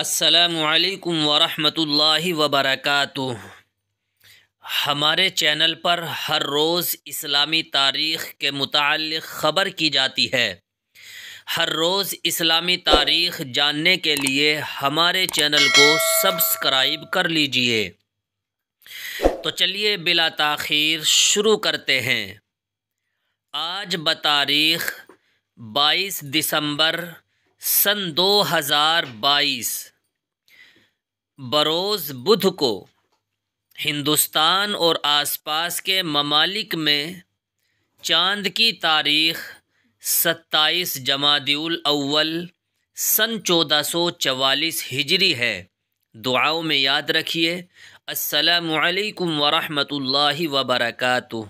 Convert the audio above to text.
السلام علیکم ورحمۃ اللہ وبرکاتہ ہمارے چینل پر ہر روز اسلامی تاریخ کے متعلق خبر کی جاتی ہے ہر روز اسلامی تاریخ جاننے کے لیے ہمارے چینل کو سبسکرائب کر لیجئے تو چلیے بلا تاخیر شروع کرتے ہیں آج بتاریخ بائیس دسمبر सन 2022 बरोज़ बुध को हिंदुस्तान और आसपास के ममालिक में चांद की तारीख 27 जमादिउल अव्वल सन 1444 हिजरी है दुआओं में याद रखिए अस्सलाम वालेकुम व रहमतुल्लाहि व बरकातुहू